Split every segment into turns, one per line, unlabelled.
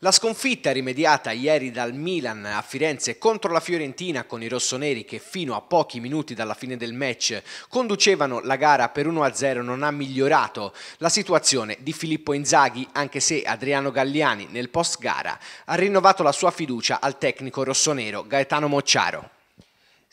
La sconfitta rimediata ieri dal Milan a Firenze contro la Fiorentina con i rossoneri che fino a pochi minuti dalla fine del match conducevano la gara per 1-0 non ha migliorato la situazione di Filippo Inzaghi anche se Adriano Galliani nel post gara ha rinnovato la sua fiducia al tecnico rossonero Gaetano Mocciaro.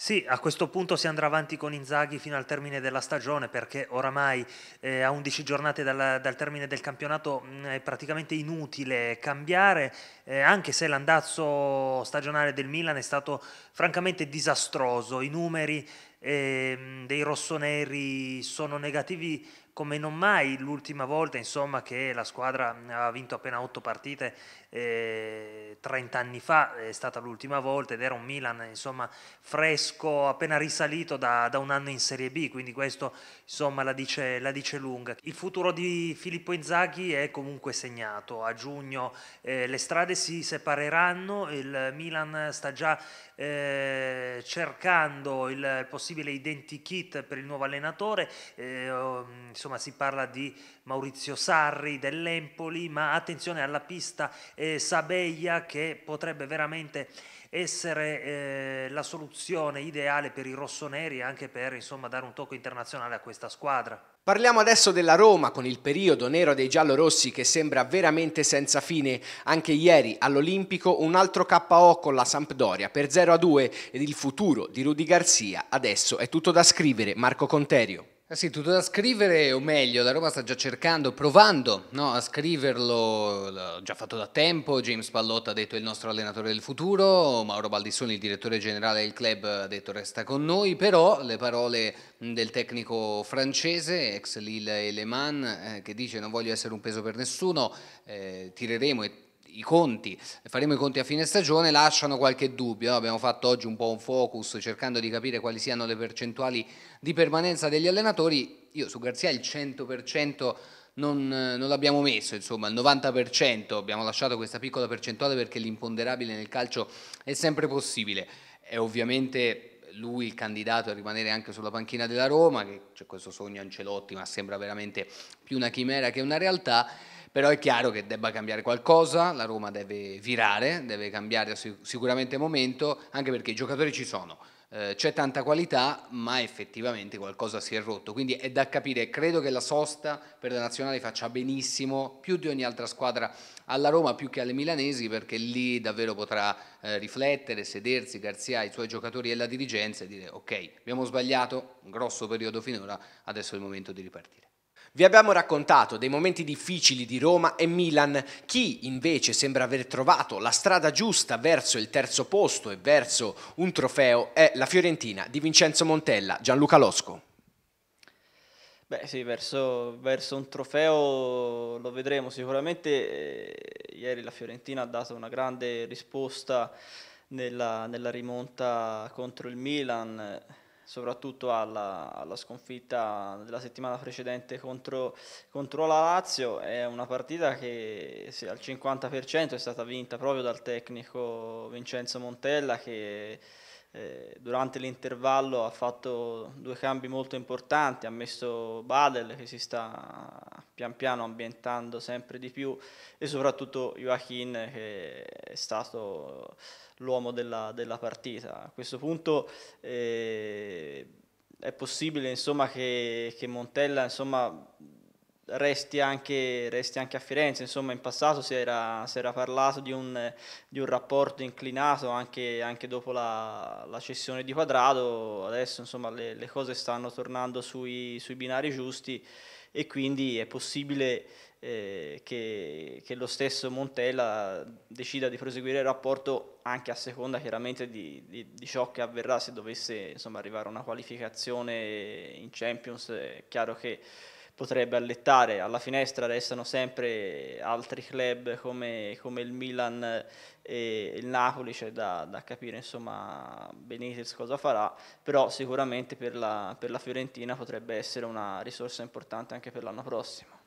Sì, a questo punto si andrà avanti con Inzaghi fino al termine della stagione perché oramai eh, a 11 giornate dal, dal termine del campionato mh, mm, è praticamente inutile cambiare, eh, anche se l'andazzo stagionale del Milan è stato francamente disastroso, i numeri eh, dei rossoneri sono negativi come non mai l'ultima volta insomma, che la squadra ha vinto appena 8 partite eh, 30 anni fa è stata l'ultima volta ed era un Milan insomma, fresco, appena risalito da, da, un anno in Serie B, quindi questo insomma, la, dice, la, dice, lunga. Il futuro di Filippo Inzaghi è comunque segnato, a giugno eh, le strade si separeranno, il Milan sta già eh, cercando il possibile identikit per il nuovo allenatore. Eh, insomma si parla di Maurizio Sarri, dell'Empoli, ma attenzione alla pista eh, Sabeglia che potrebbe veramente essere eh, la soluzione ideale per i rossoneri e anche per insomma, dare un tocco internazionale a questa squadra.
Parliamo adesso della Roma con il periodo nero dei giallorossi che sembra veramente senza fine. Anche ieri all'Olimpico un altro KO con la Sampdoria per 0-2 ed il futuro di Rudy Garzia adesso è tutto da scrivere. Marco Conterio.
Eh sì, tutto da scrivere, o meglio, la Roma sta già cercando, provando no, a scriverlo, l'ho già fatto da tempo, James Pallotta ha detto il nostro allenatore del futuro, Mauro Baldissoni, il direttore generale del club, ha detto resta con noi, però le parole del tecnico francese, ex Lille e Le Mans, eh, che dice non voglio essere un peso per nessuno, eh, tireremo e i conti, faremo i conti a fine stagione, lasciano qualche dubbio. No? Eh. Abbiamo fatto oggi un po' un focus cercando di capire quali siano le percentuali di permanenza degli allenatori. Io su Garzia il 100% non, eh, non l'abbiamo messo, insomma il 90%, abbiamo lasciato questa piccola percentuale perché l'imponderabile nel calcio è sempre possibile. È ovviamente lui il candidato a rimanere anche sulla panchina della Roma, che c'è cioè, questo sogno Ancelotti, ma sembra veramente più una chimera che una realtà però è chiaro che debba cambiare qualcosa, la Roma deve virare, deve cambiare sicuramente momento, anche perché i giocatori ci sono, eh, c'è tanta qualità, ma effettivamente qualcosa si è rotto, quindi è da capire, credo che la sosta per la nazionale faccia benissimo, più di ogni altra squadra alla Roma, più che alle milanesi, perché lì davvero potrà eh, riflettere, sedersi Garzia, i suoi giocatori e la dirigenza e dire ok, abbiamo sbagliato, un grosso periodo finora, adesso è il momento di ripartire.
Vi abbiamo raccontato dei momenti difficili di Roma e Milan, chi invece sembra aver trovato la strada giusta verso il terzo posto e verso un trofeo è la Fiorentina di Vincenzo Montella, Gianluca Losco.
Beh sì, verso, verso un trofeo lo vedremo sicuramente. Eh, ieri la Fiorentina ha dato una grande risposta nella, nella rimonta contro il Milan soprattutto alla, alla, sconfitta della settimana precedente contro, contro, la Lazio. È una partita che sì, al 50% è stata vinta proprio dal tecnico Vincenzo Montella che eh, durante l'intervallo ha fatto due cambi molto importanti, ha messo Badel che si sta pian piano ambientando sempre di più e soprattutto Joachim che è stato l'uomo della, della partita. A questo punto eh, è possibile insomma, che, che Montella insomma, Resti anche, resti anche, a Firenze. Insomma, in passato si era, si era parlato di un, di un, rapporto inclinato anche, anche dopo la, la, cessione di Quadrado. Adesso insomma, le, le cose stanno tornando sui, sui, binari giusti e quindi è possibile eh, che, che, lo stesso Montella decida di proseguire il rapporto anche a seconda chiaramente di, di, di ciò che avverrà se dovesse insomma, arrivare a una qualificazione in Champions. È chiaro che potrebbe allettare. Alla finestra restano sempre altri club come, come il Milan e il Napoli, c'è cioè da, da, capire insomma Benitez cosa farà, però sicuramente per la, per la Fiorentina potrebbe essere una risorsa importante anche per l'anno prossimo.